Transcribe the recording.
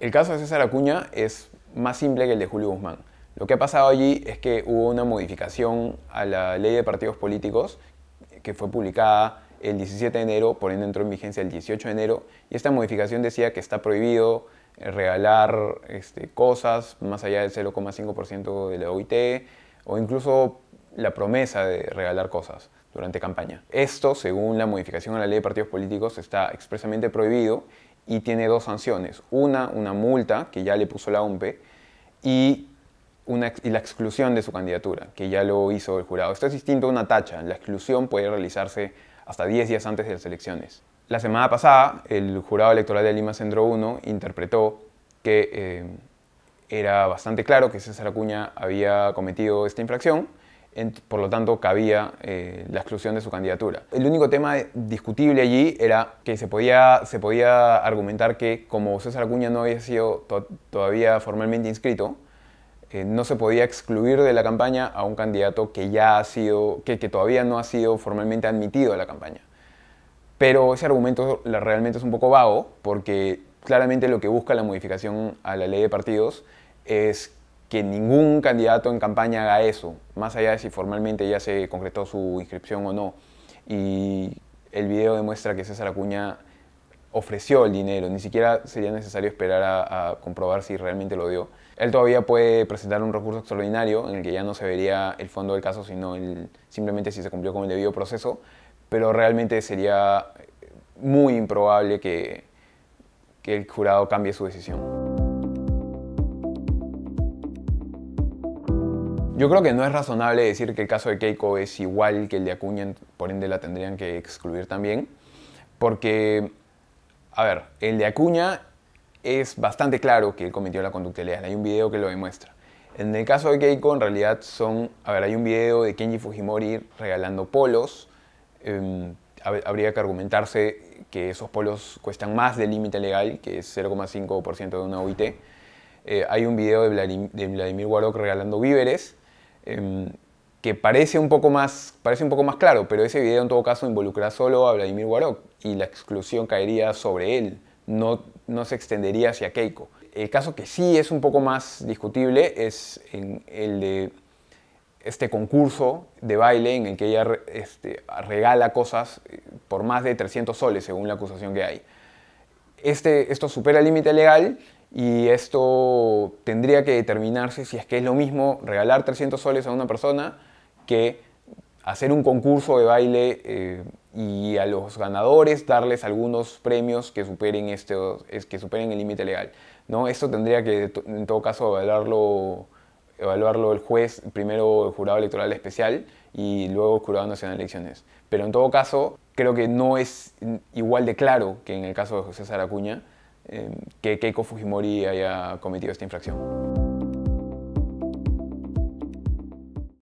El caso de César Acuña es más simple que el de Julio Guzmán. Lo que ha pasado allí es que hubo una modificación a la ley de partidos políticos que fue publicada el 17 de enero, por ende entró en vigencia el 18 de enero, y esta modificación decía que está prohibido eh, regalar este, cosas más allá del 0,5% de la OIT o incluso la promesa de regalar cosas durante campaña. Esto, según la modificación a la ley de partidos políticos, está expresamente prohibido y tiene dos sanciones. Una, una multa que ya le puso la UMPE y, la exclusión de su candidatura, que ya lo hizo el jurado. Esto es distinto a una tacha. La exclusión puede realizarse hasta 10 días antes de las elecciones. La semana pasada, el jurado electoral de Lima Centro 1 interpretó que eh, era bastante claro que César Acuña había cometido esta infracción por lo tanto cabía eh, la exclusión de su candidatura. El único tema discutible allí era que se podía, se podía argumentar que como César Acuña no había sido todavía formalmente inscrito, eh, no se podía excluir de la campaña a un candidato que ya ha sido, que, que todavía no ha sido formalmente admitido a la campaña. Pero ese argumento realmente es un poco vago porque claramente lo que busca la modificación a la ley de partidos es que ningún candidato en campaña haga eso, más allá de si formalmente ya se concretó su inscripción o no. Y el video demuestra que César Acuña ofreció el dinero, ni siquiera sería necesario esperar a, comprobar si realmente lo dio. Él todavía puede presentar un recurso extraordinario en el que ya no se vería el fondo del caso, sino simplemente si se cumplió con el debido proceso, pero realmente sería muy improbable que el jurado cambie su decisión. Yo creo que no es razonable decir que el caso de Keiko es igual que el de Acuña, por ende la tendrían que excluir también, porque, a ver, el de Acuña es bastante claro que él cometió la conducta ilegal, hay un video que lo demuestra. En el caso de Keiko, en realidad son, a ver, hay un video de Kenji Fujimori regalando polos, em, habría que argumentarse que esos polos cuestan más del límite legal, que es 0,5% de una OIT. Eh, hay un video de Vladimir, de Vladimir Warok regalando víveres, Em, que parece un, poco más, parece un poco más claro, pero ese video en todo caso involucrará solo a Vladimir Warok y la exclusión caería sobre él, no, se extendería hacia Keiko. El caso que sí es un poco más discutible es en el de este concurso de baile en el que ella este, regala cosas eh, por más de 300 soles, según la acusación que hay. Este, esto supera el límite legal y esto tendría que determinarse si es que es lo mismo regalar 300 soles a una persona que hacer un concurso de baile eh, y a los ganadores darles algunos premios que superen, este, que superen el límite legal. ¿no? Esto tendría que, en todo caso, evaluarlo, evaluarlo el juez, primero el jurado electoral especial y luego el jurado nacional de elecciones. Pero en todo caso, creo que no es igual de claro que en el caso de José Saracuña. Em, que Keiko Fujimori haya cometido esta infracción.